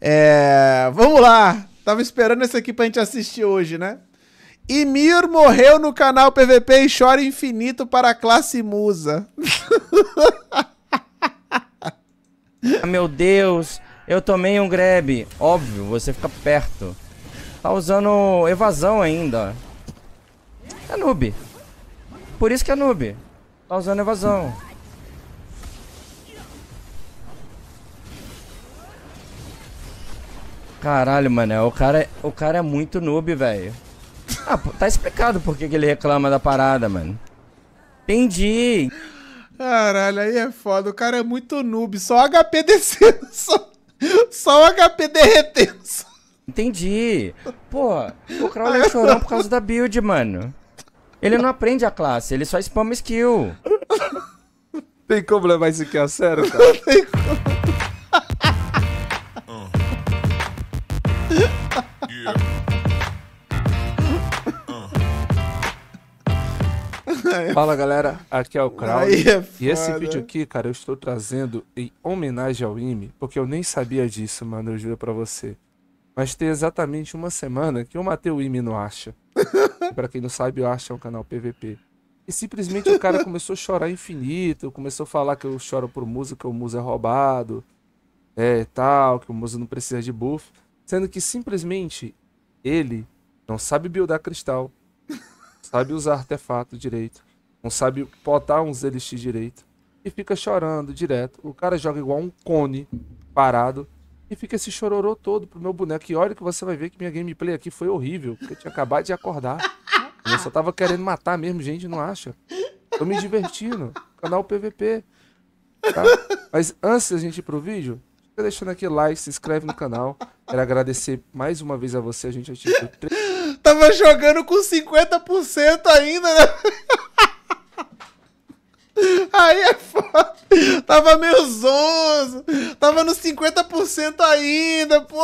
É, vamos lá. Tava esperando esse aqui pra gente assistir hoje, né? Imir morreu no canal PVP e chora infinito para a classe musa. Ah, meu Deus, eu tomei um grab. Óbvio, você fica perto. Tá usando evasão ainda. É noob. Por isso que é noob. Tá usando evasão. Caralho, mané, o cara, é, o cara é muito noob, velho. Ah, tá explicado por que, ele reclama da parada, mano. Entendi. Caralho, aí é foda. O cara é muito noob. Só HP descendo. Só, só HP derretendo. Entendi. Pô, o Crowley é chorou por causa da build, mano. Ele não aprende a classe, ele só spama skill. Tem como levar isso aqui a sério, cara? Não tem como. Fala galera, aqui é o Kraut. É e esse vídeo aqui, cara, eu estou trazendo em homenagem ao IME, porque eu nem sabia disso, mano, eu juro pra você. Mas tem exatamente uma semana que eu matei o IME no Acha. pra quem não sabe, o Acha é um canal PVP. E simplesmente o cara começou a chorar infinito, começou a falar que eu choro por música, que o Musa é roubado, é tal, que o Musa não precisa de buff. Sendo que simplesmente ele não sabe buildar cristal, sabe usar artefato direito, não sabe botar uns elixir direito e fica chorando direto. O cara joga igual um cone parado e fica esse chororô todo pro meu boneco. E olha que você vai ver que minha gameplay aqui foi horrível, porque eu tinha acabado de acordar. Eu só tava querendo matar mesmo, gente, não acha? Tô me divertindo. Canal PVP. Tá? Mas antes da gente ir pro vídeo, fica deixando aqui like, se inscreve no canal. Quero agradecer mais uma vez a você, a gente atingiu Tava jogando com 50% ainda, né? Aí é foda. Tava meio zonzo. Tava nos 50% ainda, pô.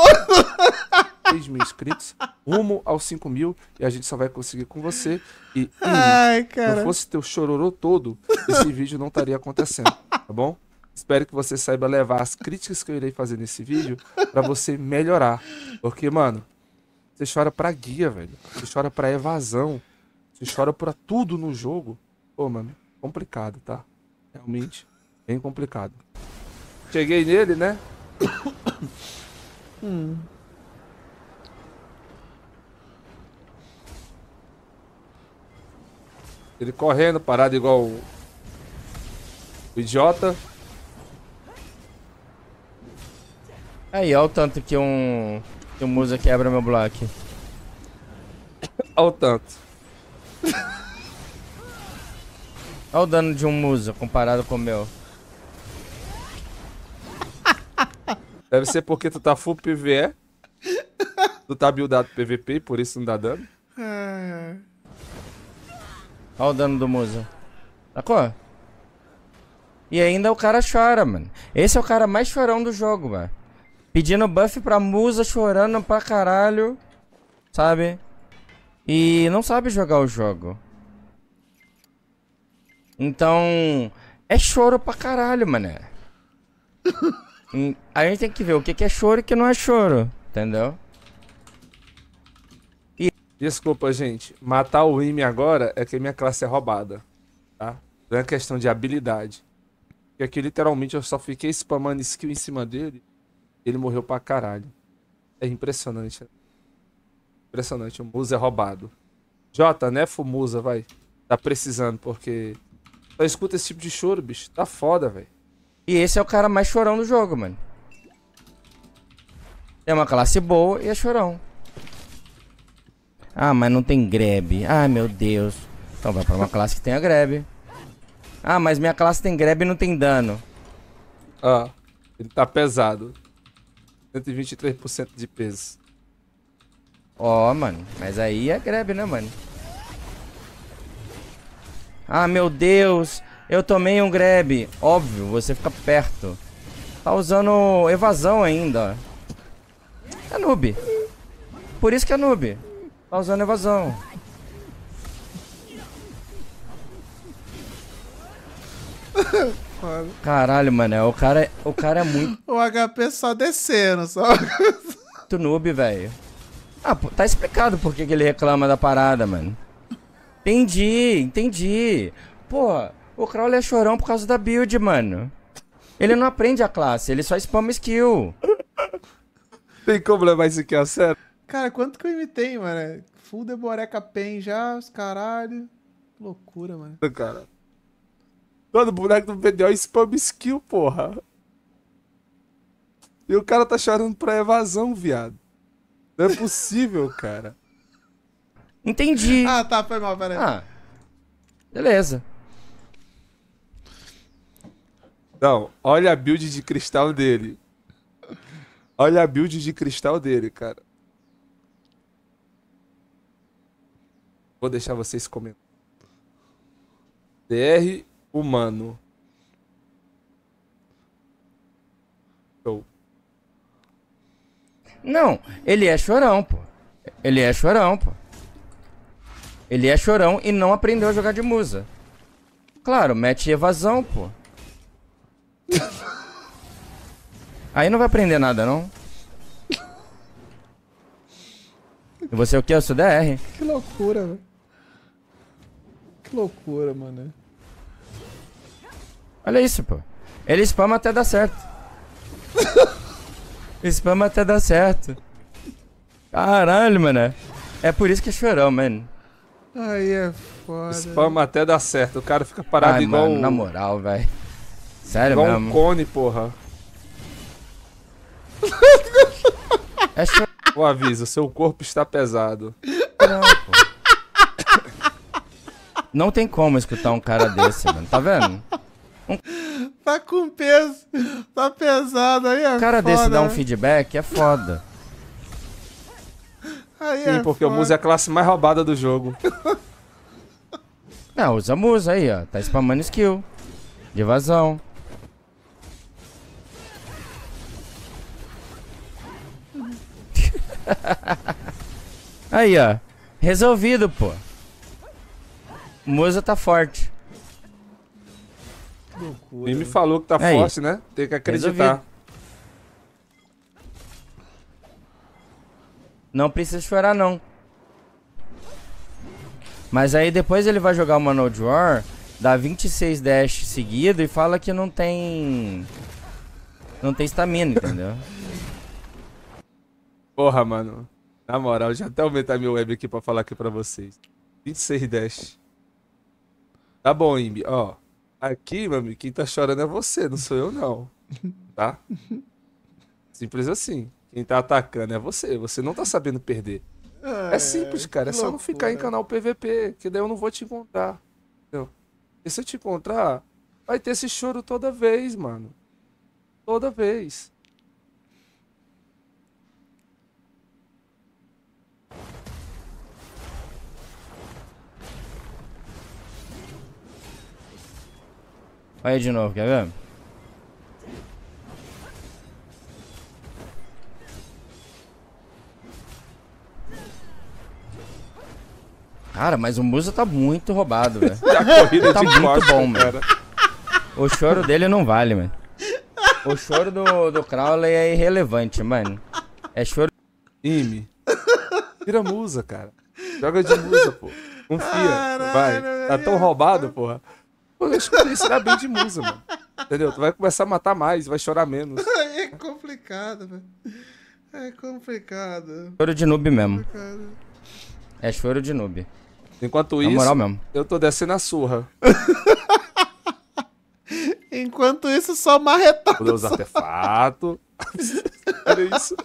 3 mil inscritos, rumo aos 5 mil, e a gente só vai conseguir com você. E Ai, cara. se fosse teu chororô todo, esse vídeo não estaria acontecendo, tá bom? Espero que você saiba levar as críticas que eu irei fazer nesse vídeo para você melhorar. Porque, mano, você chora pra guia, velho. Você chora pra evasão. Você chora pra tudo no jogo. Ô, mano, complicado, tá? Realmente, bem complicado. Cheguei nele, né? Hum. Ele correndo, parado igual o, o idiota. Aí, olha o tanto que um, que um Musa quebra meu bloco. Olha o tanto. Olha o dano de um muso comparado com o meu. Deve ser porque tu tá full PVE. Tu tá buildado PVP, por isso não dá dano. Olha o dano do muso. Sacou? E ainda o cara chora, mano. Esse é o cara mais chorão do jogo, mano. Pedindo buff pra musa, chorando pra caralho. Sabe? E não sabe jogar o jogo. Então, é choro pra caralho, mané. a gente tem que ver o que é choro e o que não é choro, entendeu? E... Desculpa, gente. Matar o imi agora é que minha classe é roubada, tá? Não é questão de habilidade. E aqui, literalmente, eu só fiquei spamando skill em cima dele ele morreu pra caralho. É impressionante. Impressionante. O Musa é roubado. Jota, né, Fumusa, vai. Tá precisando, porque só escuta esse tipo de choro, bicho. Tá foda, velho. E esse é o cara mais chorão do jogo, mano. É uma classe boa e é chorão. Ah, mas não tem grab. Ah, meu Deus. Então vai pra uma classe que tenha grab. Ah, mas minha classe tem grab e não tem dano. Ah, ele tá pesado. 123% de peso. Ó, oh, mano. Mas aí é grab, né, mano? Ah, meu Deus, eu tomei um grab. Óbvio, você fica perto. Tá usando evasão ainda. É noob. Por isso que é noob. Tá usando evasão. Caralho, mano, o cara, o cara é muito... o HP é só descendo, só... tu noob, velho. Ah, tá explicado por que ele reclama da parada, mano. Entendi, entendi. Pô, o Crowley é chorão por causa da build, mano. Ele não aprende a classe, ele só spama skill. Tem como levar isso aqui a sério? Cara, quanto que eu imitei, mano? Full de boreca pen já, os caralho. Loucura, mano. Cara. Mano, o boneco do BDO é spam skill, porra. E o cara tá chorando pra evasão, viado. Não é possível, cara. Entendi. Ah, tá, foi mal, peraí. Ah. Beleza. Não, olha a build de cristal dele. Olha a build de cristal dele, cara. Vou deixar vocês comentar. DR humano. Show. Não, ele é chorão, pô. Ele é chorão, pô. Ele é chorão e não aprendeu a jogar de musa. Claro, mete evasão, pô. Aí não vai aprender nada, não. E você é o que? Eu sou DR. Que loucura, velho. Que loucura, mano. Olha isso, pô. Ele spama até dar certo. spama até dar certo. Caralho, mano. É por isso que é chorão, mano. Aí é foda. Spam né? até dá certo. O cara fica parado Ai, igual. Mano, um... Na moral, velho. Sério, igual mesmo? um cone, porra. É só... O aviso, seu corpo está pesado. Não, pô. Não tem como escutar um cara desse, mano. Tá vendo? Um... Tá com peso. Tá pesado aí, é Um cara foda, desse dar um feedback é foda. Aí Sim, é porque foda. o Musa é a classe mais roubada do jogo. Não, usa Musa aí, ó. Tá spamando skill. De evasão. aí, ó. Resolvido, pô. Musa tá forte. ele me falou que tá forte, né? Tem que acreditar. Resolvido. Não precisa chorar, não. Mas aí depois ele vai jogar o Manode War, dá 26 dash seguido e fala que não tem... Não tem estamina, entendeu? Porra, mano. Na moral, já até aumentar meu web aqui pra falar aqui pra vocês. 26 dash. Tá bom, Imbi. Ó, aqui, meu amigo, quem tá chorando é você, não sou eu, não. Tá? Simples assim. Quem tá atacando é você. Você não tá sabendo perder. É, é simples, cara. É só não ficar em canal PVP, que daí eu não vou te encontrar. Entendeu? E se eu te encontrar, vai ter esse choro toda vez, mano. Toda vez. Olha de novo, quer ver? Cara, mas o Musa tá muito roubado, velho. tá muito costa, bom, mano. O choro dele não vale, mano. O choro do, do Crowley é irrelevante, mano. É choro. Ime. Tira musa, cara. Joga de musa, pô. Confia. Caralho, vai. Tá tão roubado, porra. Pô, eu acho que isso dá bem de musa, mano. Entendeu? Tu vai começar a matar mais, vai chorar menos. É complicado, velho. É complicado. Choro de noob mesmo. É, é choro de noob. Enquanto isso, moral mesmo. eu tô descendo a surra. Enquanto isso, só marretado. Vou usar artefato. Olha isso.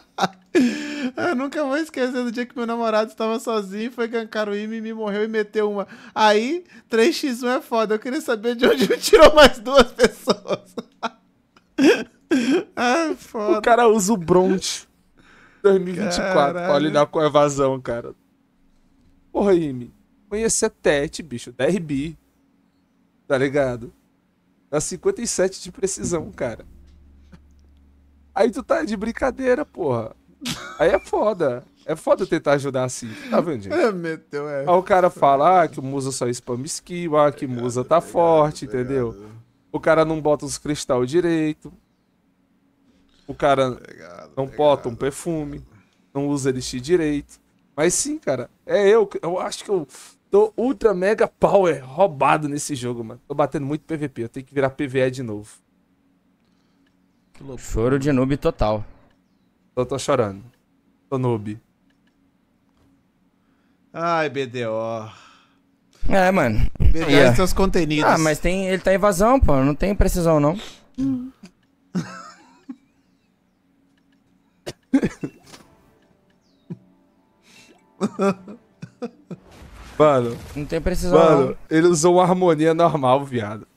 Eu nunca vou esquecer do dia que meu namorado estava sozinho, foi gankar o Imi, me morreu e meteu uma. Aí, 3x1 é foda. Eu queria saber de onde tirou mais duas pessoas. ah, foda. O cara usa o Bronte 2024 Caraca. pra lidar com a evasão, cara. Porra, Imi conhecer Tete, bicho, 10 bi. Tá ligado? Na 57 de precisão, cara. Aí tu tá de brincadeira, porra. Aí é foda. É foda tentar ajudar assim. Tá vendo, gente? É, meteu, é. Aí o cara fala, ah, que o Musa só spam skill, ah, que obrigado, Musa tá obrigado, forte, obrigado. entendeu? O cara não bota os cristal direito. O cara não bota um perfume. Não usa elixir direito. Mas sim, cara, é eu. Eu acho que eu Tô ultra mega power roubado nesse jogo, mano. Tô batendo muito PVP, eu tenho que virar PVE de novo. Choro de noob total. Eu tô chorando. Tô noob. Ai, BDO. É, mano. BDO yeah. seus contenidos. Ah, mas tem, ele tá em vazão, pô. Não tem precisão, não. Hum. Mano. Não tem precisão. Mano, ele usou uma harmonia normal, viado.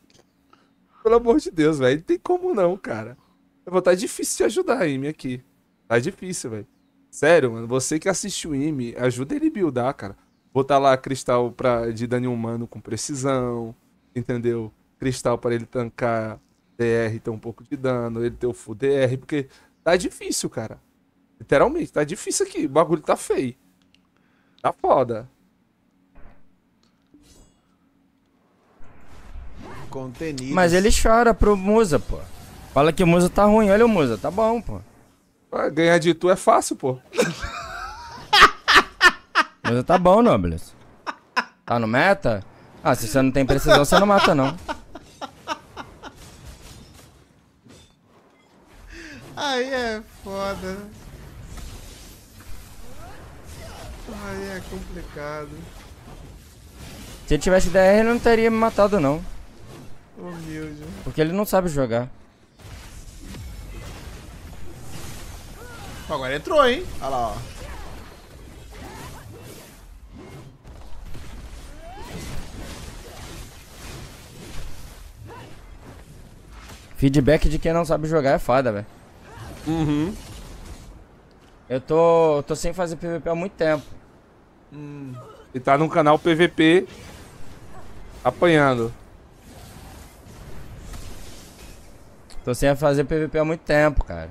Pelo amor de Deus, velho. Não tem como não, cara. Eu vou tá difícil de ajudar, Amy, aqui. Tá difícil, velho. Sério, mano. Você que assistiu o Amy, ajuda ele a buildar, cara. Botar tá lá cristal pra, de dano humano com precisão. Entendeu? Cristal para ele tancar DR, ter um pouco de dano. Ele ter o full DR. Porque tá difícil, cara. Literalmente, tá difícil aqui. O bagulho tá feio. Tá foda. contenidos. Mas ele chora pro Musa, pô. Fala que o Musa tá ruim. Olha o Musa, tá bom, pô. Ah, ganhar de tu é fácil, pô. Musa tá bom, Nobles. Tá no meta? Ah, se você não tem precisão, você não mata, não. Aí é foda. Aí é complicado. Se ele tivesse DR, ele não teria me matado, não. Humilde. Porque ele não sabe jogar. Agora entrou, hein? Olha lá, ó. Feedback de quem não sabe jogar é foda, velho. Uhum. Eu tô, tô sem fazer PVP há muito tempo. Hum. E tá num canal PVP apanhando. Tô sem fazer PVP há muito tempo, cara.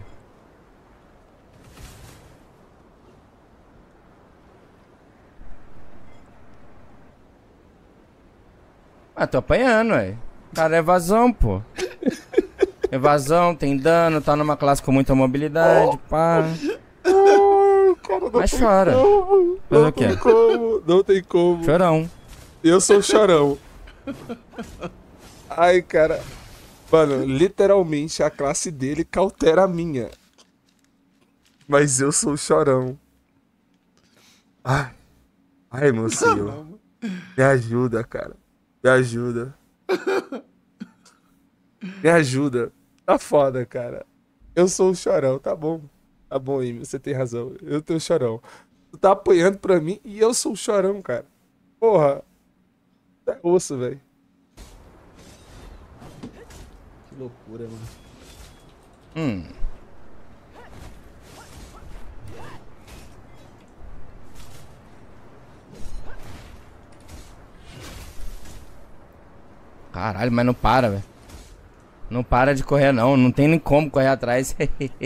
Ah, tô apanhando, ué. Cara, é evasão, pô. Evasão, tem dano, tá numa classe com muita mobilidade, oh. pá. Oh, não Mas chora. Como, não, não tem como, não tem como. Chorão. Eu sou o chorão. Ai, cara. Mano, literalmente a classe dele cautera a minha. Mas eu sou o chorão. Ai. Ai, meu senhor. Me ajuda, cara. Me ajuda. Me ajuda. Tá foda, cara. Eu sou o chorão, tá bom. Tá bom, Imi, você tem razão. Eu tenho chorão. Tu tá apanhando pra mim e eu sou o chorão, cara. Porra. É osso, velho. loucura, mano. Hum. Caralho, mas não para, velho. Não para de correr, não. Não tem nem como correr atrás.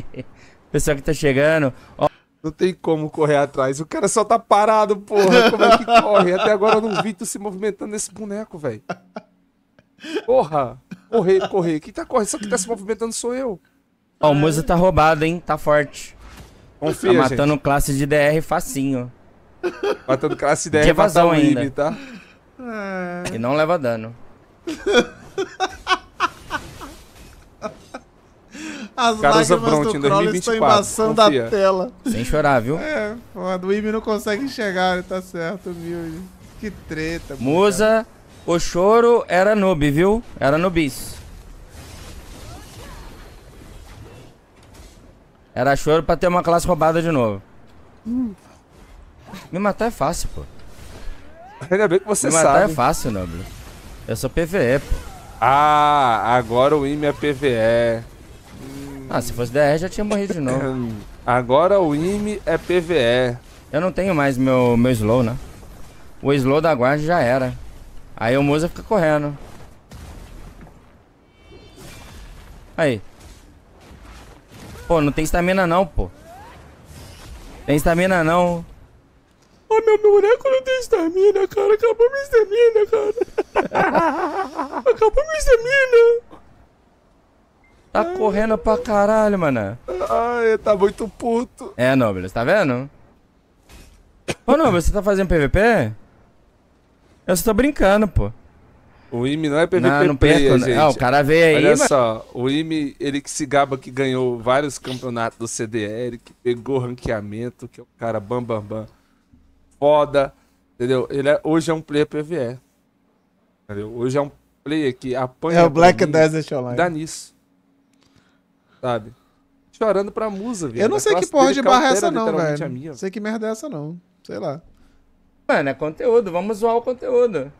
Pessoal que tá chegando. Ó. Não tem como correr atrás. O cara só tá parado, porra. Como é que corre? Até agora eu não vi tu se movimentando nesse boneco, velho. Porra correr, correr. Quem tá correndo? Só que tá se movimentando sou eu. Ó, o Musa tá roubado, hein? Tá forte. Confia, tá matando gente. classe de DR facinho. Matando classe de DR de evasão ainda. tá? É. E não leva dano. As Caruza lágrimas do Crowley estão embaçando a tela. Sem chorar, viu? É, O Ibi não consegue enxergar, ele tá certo, humilde. Que treta, Musa, o choro era noob, viu? Era noobis. Era choro pra ter uma classe roubada de novo. Hum. Me matar é fácil, pô. Ainda bem que você é sabe. Me matar é fácil, nobre. Eu sou PVE, pô. Ah, agora o IME é PVE. Ah, se fosse DR já tinha morrido de novo. agora o IME é PVE. Eu não tenho mais meu, meu slow, né? O slow da guarda já era. Aí o Moza fica correndo. Aí. Pô, não tem estamina não, pô. Tem estamina não. Oh, meu boneco não tem estamina, cara. Acabou minha estamina, cara. Acabou minha estamina. Tá Ai. correndo pra caralho, mano. Ai, tá muito puto. É, Nobles, tá vendo? Ô, Nobles, você tá fazendo PVP? Eu só tô brincando, pô. O IME não é PVP não, não perco, player, né? gente. Não, ah, o cara veio aí. Olha mas... só, o IME, ele que se gaba que ganhou vários campeonatos do CDR, que pegou ranqueamento, que é o cara bam bam bam. Foda. Entendeu? Ele é, hoje é um player PVE. Entendeu? Hoje é um player que apanha. É o Black Desert Online. Dá nisso. Sabe? Chorando pra musa, velho. Eu não sei que porra de barra é essa, não, velho. Não sei que merda é essa, não. Sei lá. Mano, é conteúdo, vamos zoar o conteúdo.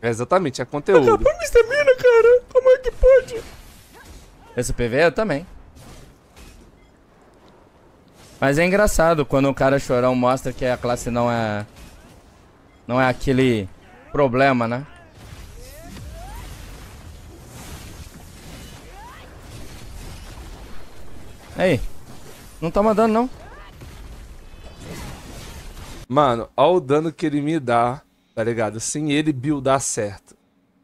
É exatamente, é conteúdo. Acabou me estamina, cara. Como é que pode? Esse PV eu é também. Mas é engraçado quando o cara chorão mostra que a classe não é... Não é aquele problema, né? Aí. Não tá mandando, não. Mano, olha o dano que ele me dá, tá ligado? Sem ele buildar certo.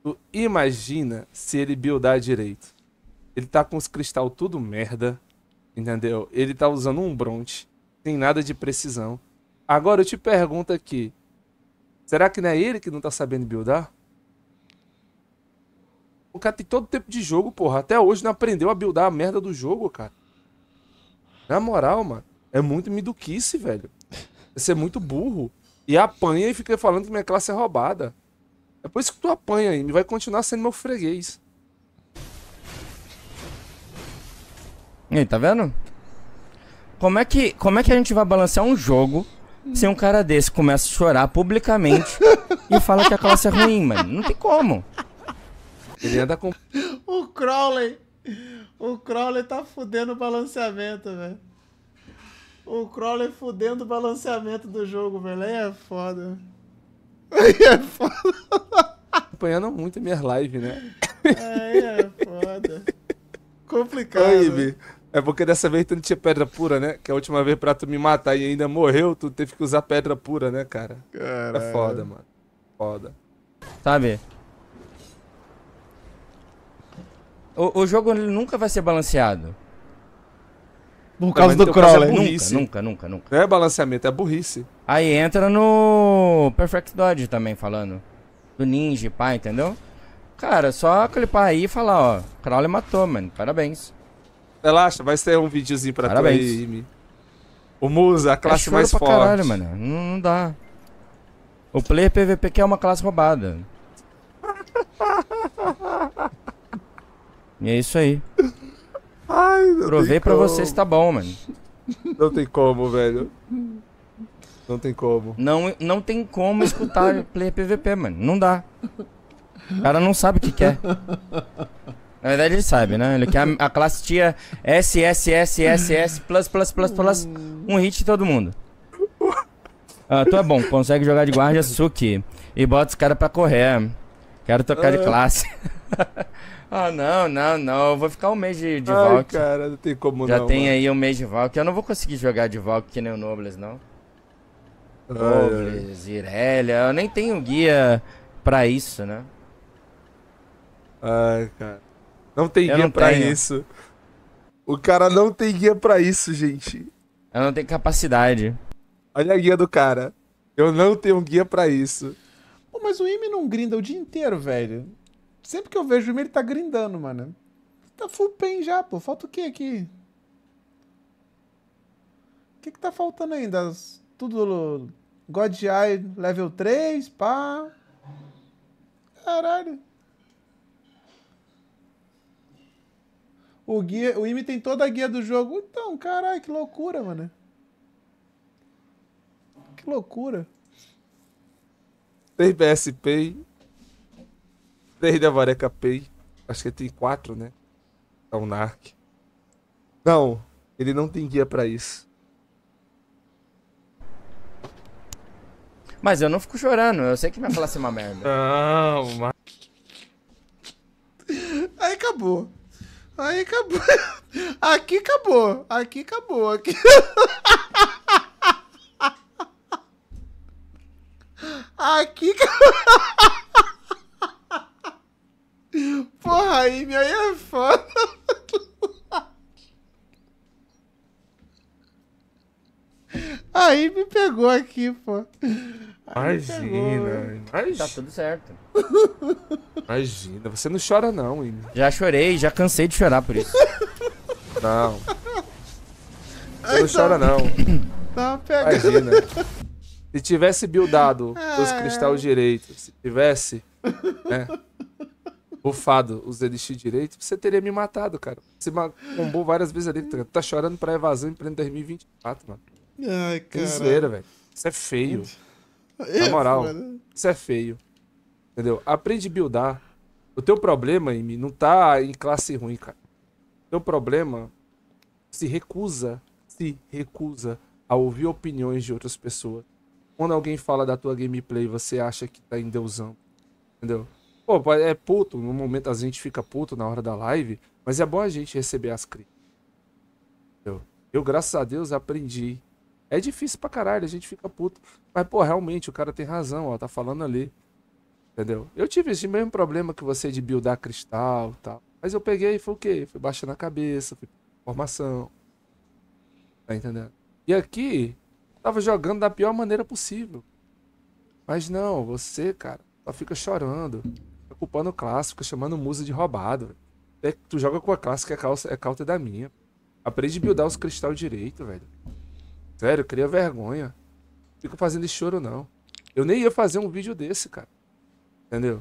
Tu imagina se ele buildar direito. Ele tá com os cristal tudo merda, entendeu? Ele tá usando um bronte, sem nada de precisão. Agora eu te pergunto aqui, será que não é ele que não tá sabendo buildar? O cara tem todo tempo de jogo, porra. Até hoje não aprendeu a buildar a merda do jogo, cara. Na moral, mano, é muito miduquice, velho é ser muito burro. E apanha e fica falando que minha classe é roubada. É por isso que tu apanha e vai continuar sendo meu freguês. E aí, tá vendo? Como é que, como é que a gente vai balancear um jogo se um cara desse começa a chorar publicamente e fala que a classe é ruim, mano? Não tem como. Ele anda com. O Crowley. O Crowley tá fudendo o balanceamento, velho. O Crawler fudendo o balanceamento do jogo, velho. Aí é foda. Aí é foda. Apanhando muito minhas lives, né? Aí é foda. Complicado. Aí, Bi. É porque dessa vez tu não tinha pedra pura, né? Que a última vez pra tu me matar e ainda morreu, tu teve que usar pedra pura, né, cara? É Caralho. É foda, mano. Foda. Sabe? O, o jogo nunca vai ser balanceado. Por causa do então é crawler. É nunca, nunca, nunca, nunca. Não é balanceamento, é burrice. Aí entra no Perfect Dodge também falando. Do Ninja, pá, entendeu? Cara, só clipar aí e falar, ó, crawler matou, mano. Parabéns. Relaxa, vai ser um videozinho pra Parabéns. tu aí, O Musa, a classe é mais pra forte. Caralho, mano. Não, não dá. O player PVP que é uma classe roubada. e é isso aí. Ai, não Provei pra como. vocês, tá bom, mano. Não tem como, velho. Não tem como. Não, não tem como escutar player PVP, mano. Não dá. O cara não sabe o que quer. Na verdade, ele sabe, né? Ele quer a, a classe tia S, S, S, S, S, plus, plus, plus, plus. Um hit em todo mundo. Ah, tu é bom, consegue jogar de guarda, Suki. E bota os caras pra correr. Quero tocar de ah. classe. ah, não, não, não. Eu vou ficar um mês de, de Ai, Valk. cara, não tem como Já não. Já tem mano. aí um mês de Valk. Eu não vou conseguir jogar de Valk que nem o Nobles, não. Nobles, Irelia. Eu nem tenho guia pra isso, né? Ai, cara. Não tem eu guia não pra tenho. isso. O cara não tem guia pra isso, gente. Eu não tenho capacidade. Olha a guia do cara. Eu não tenho guia pra isso. Pô, mas o Imi não grinda o dia inteiro, velho. Sempre que eu vejo o ele tá grindando, mano. Tá full pen já, pô. Falta o que aqui? O que que tá faltando ainda? Tudo God Eye level 3, pá. Caralho. O, guia, o Imi tem toda a guia do jogo. Então, caralho, que loucura, mano. Que loucura. Tem PSP Desde a Vareca Pay. Acho que tem quatro, né? é o Nark. Não, ele não tem guia para isso. Mas eu não fico chorando, eu sei que vai falar assim é uma merda. Não, mas... Aí acabou. Aí acabou. Aqui acabou. Aqui acabou. Aqui... Aqui acabou. time, aí é foda. Aí me pegou aqui, pô. Aí imagina, imagina. Tá tudo certo. Imagina, você não chora não, William. Já chorei, já cansei de chorar por isso. Não. Você não chora tá- não. Tá Imagina. Se tivesse buildado os é. cristais direitos, se tivesse, né? bufado os elixir direito, você teria me matado, cara. Você combou várias vezes ali, tá, tá chorando pra evasão em pleno 2024, mano. Ai, cara. Zoeira, velho. Isso é feio. Na é, moral, né? isso é feio. Entendeu? Aprende a buildar. O teu problema, Amy, não tá em classe ruim, cara. O teu problema se recusa, se recusa a ouvir opiniões de outras pessoas. Quando alguém fala da tua gameplay, você acha que tá deusão. Entendeu? Pô, é puto, no momento a gente fica puto na hora da live, mas é bom a gente receber as críticas. Eu, eu graças a Deus, aprendi. É difícil pra caralho, a gente fica puto. Mas, pô, realmente, o cara tem razão, ó, tá falando ali. Entendeu? Eu tive esse mesmo problema que você de buildar cristal e tal. Mas eu peguei e foi o quê? Fui baixando a cabeça, fui formação. Tá entendendo? E aqui, tava jogando da pior maneira possível. Mas não, você, cara, só fica chorando culpando o clássico, chamando o musa de roubado. É, tu joga com a clássica, é calça, é calça da minha. Aprende a buildar os cristal direito, velho. Sério, cria vergonha. Fico fazendo esse choro, não. Eu nem ia fazer um vídeo desse, cara. Entendeu?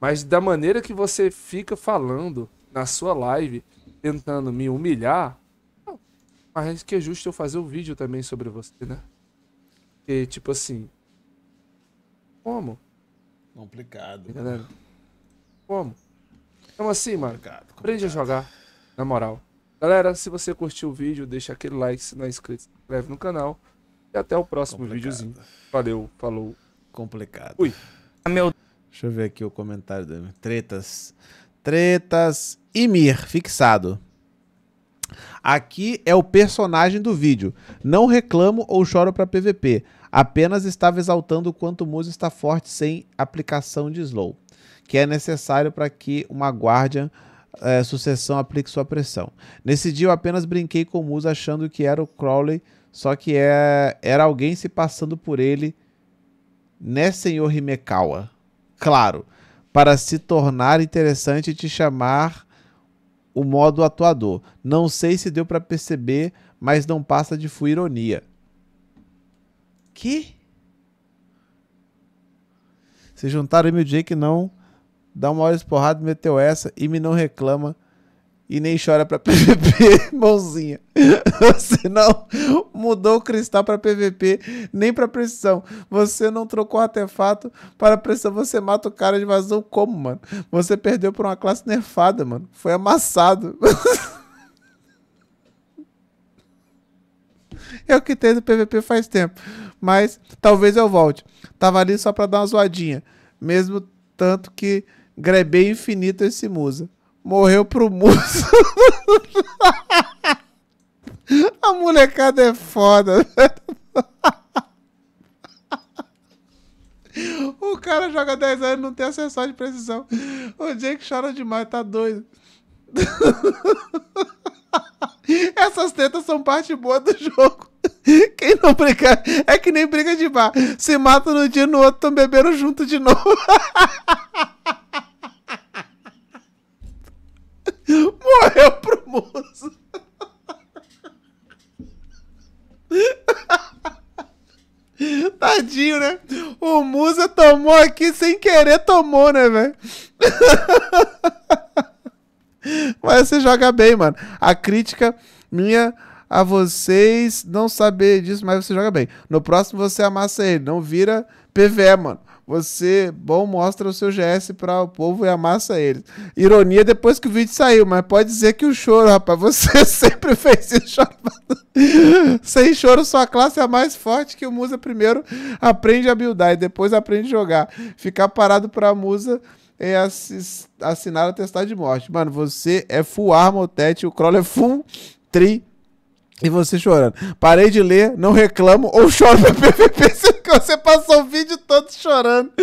Mas da maneira que você fica falando na sua live, tentando me humilhar, não. mas que é justo eu fazer um vídeo também sobre você, né? E tipo assim. Como? Complicado. Entendeu? como. Então assim, mano, complicado, complicado. aprende a jogar, na moral. Galera, se você curtiu o vídeo, deixa aquele like, se não é inscrito, se inscreve no canal. E até o próximo complicado. videozinho. Valeu, falou. Complicado. Ui. meu... Deixa eu ver aqui o comentário dele. Tretas. Tretas. Imir, fixado. Aqui é o personagem do vídeo. Não reclamo ou choro para PVP. Apenas estava exaltando o quanto o Muzi está forte sem aplicação de slow que é necessário para que uma guarda é, sucessão aplique sua pressão. Nesse dia eu apenas brinquei com o Musa achando que era o Crowley, só que é, era alguém se passando por ele, né, senhor Himekawa? Claro, para se tornar interessante te chamar o modo atuador. Não sei se deu para perceber, mas não passa de fui ironia. Que? Se juntaram o MJ que não dá uma hora esporrada, meteu essa e me não reclama e nem chora pra PVP, mãozinha. Você não mudou o cristal para PVP, nem para precisão. Você não trocou artefato para precisão. Você mata o cara de vazão como, mano? Você perdeu por uma classe nerfada, mano. Foi amassado. Eu é que tenho do PVP faz tempo. Mas talvez eu volte. Tava ali só pra dar uma zoadinha. Mesmo tanto que Grebei infinito esse musa. Morreu pro musa. A molecada é foda. O cara joga 10 anos e não tem acessório de precisão. O Jake chora demais, tá doido. Essas tetas são parte boa do jogo. Quem não briga é que nem briga de bar. Se mata no dia no outro, estão bebendo junto de novo. Morreu pro Musa, Tadinho, né? O Musa tomou aqui sem querer, tomou, né, velho? Mas você joga bem, mano. A crítica minha a vocês não saber disso, mas você joga bem. No próximo você amassa ele, não vira PVE, mano você bom mostra o seu GS para o povo e amassa eles. Ironia depois que o vídeo saiu, mas pode dizer que o choro, rapaz, você sempre fez isso chorando. Sem choro, sua classe é a mais forte que o Musa primeiro aprende a buildar e depois aprende a jogar. Ficar parado para a Musa é assinar a testar de morte. Mano, você é full armor, o Tete, o Crawler é full tri e você chorando. Parei de ler, não reclamo ou choro no PVP, sendo que você passou o vídeo todo chorando.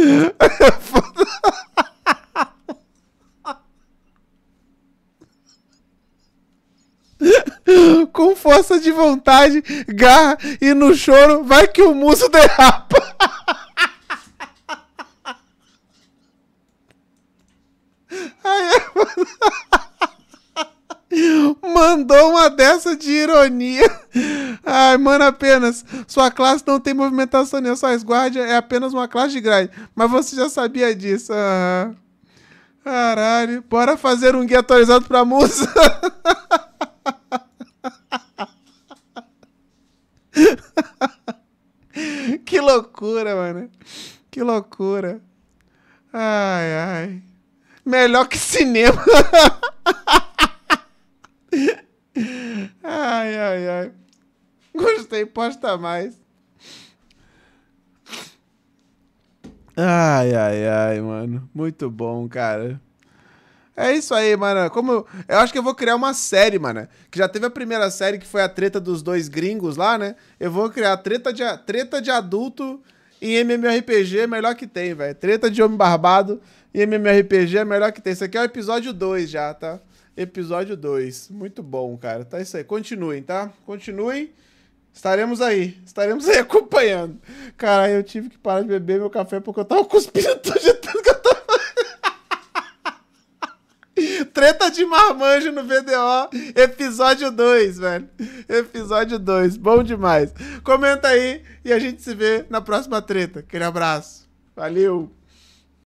Com força de vontade, garra e no choro, vai que o muso derrapa. dessa de ironia. Ai, mano, apenas. Sua classe não tem movimentação nem né? sua guarda é apenas uma classe de grade. Mas você já sabia disso. Ah, caralho. Bora fazer um guia atualizado pra musa. que loucura, mano. Que loucura. Ai, ai. Melhor que cinema. Ai, ai, ai. Gostei, posta mais. Ai, ai, ai, mano. Muito bom, cara. É isso aí, mano. Como eu, eu acho que eu vou criar uma série, mano. Que já teve a primeira série que foi a treta dos dois gringos lá, né? Eu vou criar treta de treta de adulto em MMORPG, é melhor que tem, velho. Treta de homem barbado em MMORPG é melhor que tem. Isso aqui é o episódio 2 já, tá? Episódio 2. Muito bom, cara. Tá isso aí. Continuem, tá? Continuem. Estaremos aí. Estaremos aí acompanhando. Cara, eu tive que parar de beber meu café porque eu tava cuspindo de tanto que eu tava. Treta de marmanjo no VDO, episódio 2, velho. Episódio 2, bom demais. Comenta aí e a gente se vê na próxima treta. Aquele abraço. Valeu!